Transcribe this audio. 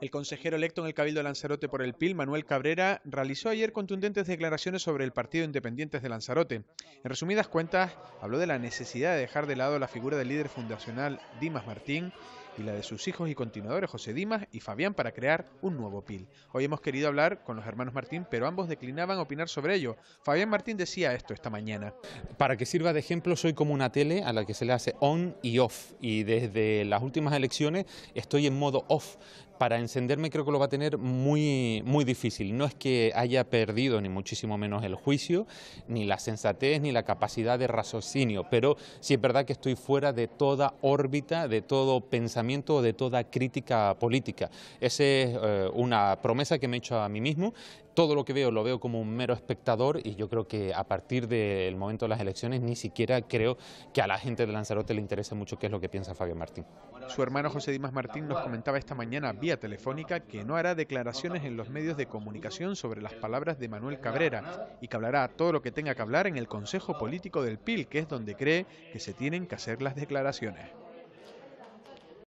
El consejero electo en el Cabildo de Lanzarote por el PIL, Manuel Cabrera, realizó ayer contundentes declaraciones sobre el Partido Independientes de Lanzarote. En resumidas cuentas, habló de la necesidad de dejar de lado la figura del líder fundacional Dimas Martín y la de sus hijos y continuadores José Dimas y Fabián para crear un nuevo PIL. Hoy hemos querido hablar con los hermanos Martín, pero ambos declinaban opinar sobre ello. Fabián Martín decía esto esta mañana. Para que sirva de ejemplo, soy como una tele a la que se le hace on y off y desde las últimas elecciones estoy en modo off para encenderme creo que lo va a tener muy, muy difícil. No es que haya perdido ni muchísimo menos el juicio, ni la sensatez, ni la capacidad de raciocinio, pero sí es verdad que estoy fuera de toda órbita, de todo pensamiento de toda crítica política. Esa es eh, una promesa que me he hecho a mí mismo. Todo lo que veo lo veo como un mero espectador y yo creo que a partir del momento de las elecciones ni siquiera creo que a la gente de Lanzarote le interese mucho qué es lo que piensa Fabio Martín. Su hermano José Dimas Martín nos comentaba esta mañana vía telefónica que no hará declaraciones en los medios de comunicación sobre las palabras de Manuel Cabrera y que hablará todo lo que tenga que hablar en el Consejo Político del PIL, que es donde cree que se tienen que hacer las declaraciones.